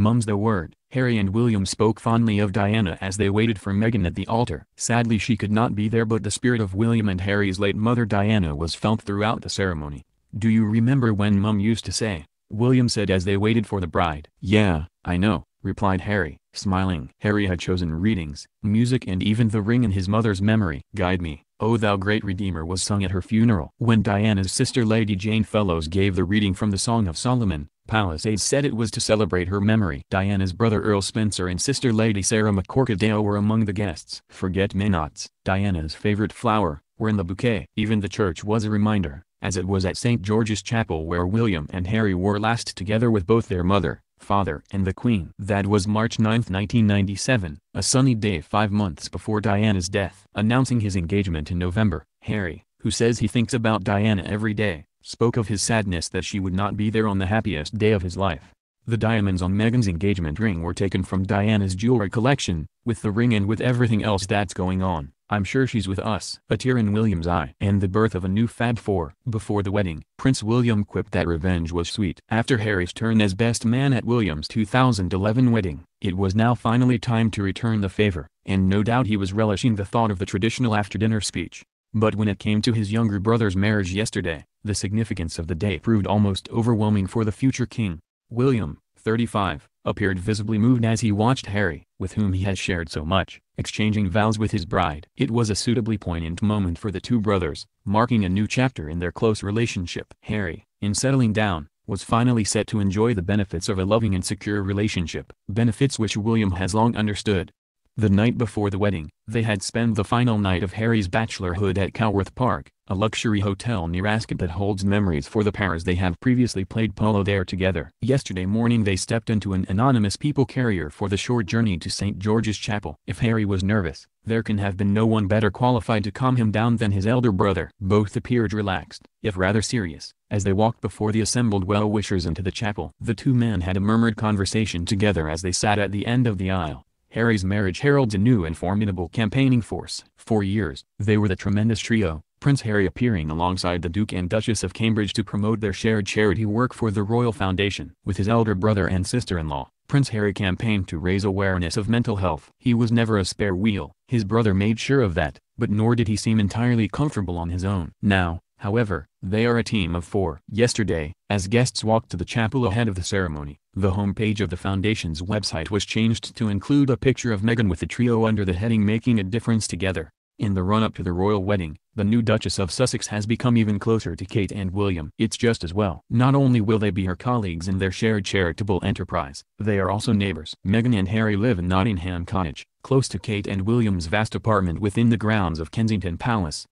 Mum's the word. Harry and William spoke fondly of Diana as they waited for Meghan at the altar. Sadly she could not be there but the spirit of William and Harry's late mother Diana was felt throughout the ceremony. Do you remember when Mum used to say? William said as they waited for the bride. Yeah, I know, replied Harry, smiling. Harry had chosen readings, music and even the ring in his mother's memory. Guide me, O Thou Great Redeemer was sung at her funeral. When Diana's sister Lady Jane Fellows gave the reading from the Song of Solomon, Palisades said it was to celebrate her memory. Diana's brother Earl Spencer and sister Lady Sarah McCorkadale were among the guests. Forget-me-nots, Diana's favorite flower, were in the bouquet. Even the church was a reminder, as it was at St. George's Chapel where William and Harry were last together with both their mother, father and the Queen. That was March 9, 1997, a sunny day five months before Diana's death. Announcing his engagement in November, Harry, who says he thinks about Diana every day, spoke of his sadness that she would not be there on the happiest day of his life. The diamonds on Meghan's engagement ring were taken from Diana's jewelry collection, with the ring and with everything else that's going on. I'm sure she's with us. A tear in William's eye. And the birth of a new Fab Four. Before the wedding, Prince William quipped that revenge was sweet. After Harry's turn as best man at William's 2011 wedding, it was now finally time to return the favor, and no doubt he was relishing the thought of the traditional after-dinner speech. But when it came to his younger brother's marriage yesterday, the significance of the day proved almost overwhelming for the future king. William, 35, appeared visibly moved as he watched Harry, with whom he had shared so much, exchanging vows with his bride. It was a suitably poignant moment for the two brothers, marking a new chapter in their close relationship. Harry, in settling down, was finally set to enjoy the benefits of a loving and secure relationship, benefits which William has long understood, the night before the wedding, they had spent the final night of Harry's bachelorhood at Calworth Park, a luxury hotel near Ascot that holds memories for the pairs they have previously played polo there together. Yesterday morning they stepped into an anonymous people carrier for the short journey to St. George's Chapel. If Harry was nervous, there can have been no one better qualified to calm him down than his elder brother. Both appeared relaxed, if rather serious, as they walked before the assembled well-wishers into the chapel. The two men had a murmured conversation together as they sat at the end of the aisle. Harry's marriage heralds a new and formidable campaigning force. For years, they were the tremendous trio, Prince Harry appearing alongside the Duke and Duchess of Cambridge to promote their shared charity work for the Royal Foundation. With his elder brother and sister-in-law, Prince Harry campaigned to raise awareness of mental health. He was never a spare wheel, his brother made sure of that, but nor did he seem entirely comfortable on his own. Now, However, they are a team of four. Yesterday, as guests walked to the chapel ahead of the ceremony, the homepage of the foundation's website was changed to include a picture of Meghan with the trio under the heading Making a Difference Together. In the run-up to the royal wedding, the new Duchess of Sussex has become even closer to Kate and William. It's just as well. Not only will they be her colleagues in their shared charitable enterprise, they are also neighbors. Meghan and Harry live in Nottingham Cottage, close to Kate and William's vast apartment within the grounds of Kensington Palace.